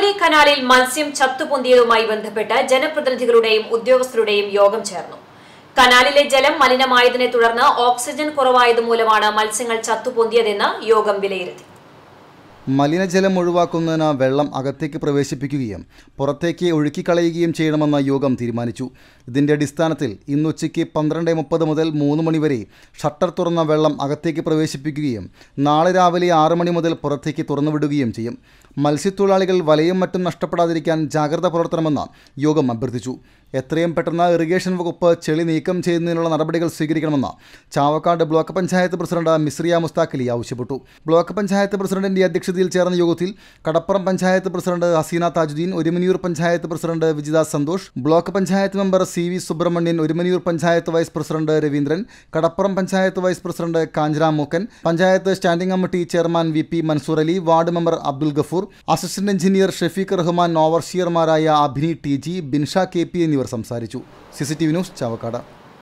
കടോലി കനാലിൽ മത്സ്യം ചത്തുപൊന്തിയതുമായി ബന്ധപ്പെട്ട് ജനപ്രതിനിധികളുടെയും ഉദ്യോഗസ്ഥരുടെയും യോഗം ചേർന്നു കനാലിലെ ജലം മലിനമായതിനെ തുടർന്ന് ഓക്സിജൻ കുറവായതുമൂലമാണ് മത്സ്യങ്ങൾ ചത്തുപൊന്തിയതെന്ന് യോഗം വിലയിരുത്തി മലിനജലം ഒഴിവാക്കുന്നതിന് വെള്ളം അകത്തേക്ക് പ്രവേശിപ്പിക്കുകയും പുറത്തേക്ക് ഒഴുക്കിക്കളയുകയും ചെയ്യണമെന്ന യോഗം തീരുമാനിച്ചു ഇതിൻ്റെ അടിസ്ഥാനത്തിൽ ഉച്ചയ്ക്ക് പന്ത്രണ്ട് മുപ്പത് മുതൽ മൂന്ന് മണിവരെ ഷട്ടർ തുറന്ന വെള്ളം അകത്തേക്ക് പ്രവേശിപ്പിക്കുകയും നാളെ രാവിലെ ആറ് മണി മുതൽ പുറത്തേക്ക് തുറന്നുവിടുകയും ചെയ്യും മത്സ്യത്തൊഴിലാളികൾ വലയും മറ്റും നഷ്ടപ്പെടാതിരിക്കാൻ ജാഗ്രത പുലർത്തണമെന്ന് യോഗം അഭ്യർത്ഥിച്ചു എത്രയും പെട്ടെന്ന് ഇറിഗേഷൻ വകുപ്പ് ചെളി നീക്കം ചെയ്യുന്നതിനുള്ള നടപടികൾ സ്വീകരിക്കണമെന്ന് ചാവക്കാട് ബ്ലോക്ക് പഞ്ചായത്ത് പ്രസിഡന്റ് മിസ്രിയ മുസ്താഖലി ആവശ്യപ്പെട്ടു ബ്ലോക്ക് പഞ്ചായത്ത് പ്രസിഡന്റിന്റെ അധ്യക്ഷതയിൽ ചേർന്ന യോഗത്തിൽ Kadappuram panchayat president Haseena Thajudheen Orumanayur panchayat president Vijitha Santhosh block panchayat member C V Subrahmanyan Orumanayur panchayat vice president Raveendran Kadappuram panchayat vice president Kancharam Mookkan panchayat standing committee chairman V P Mansoor Ali ward member Abdul Gafoor assistant engineer Shefeeq Rahman ഓവർഷിയർമാരായ Abhini T G Binsha K P എന്നിവർ എന്നിവർ സംസാരിച്ചു സി ന്യൂസ് ചാവക്കാട്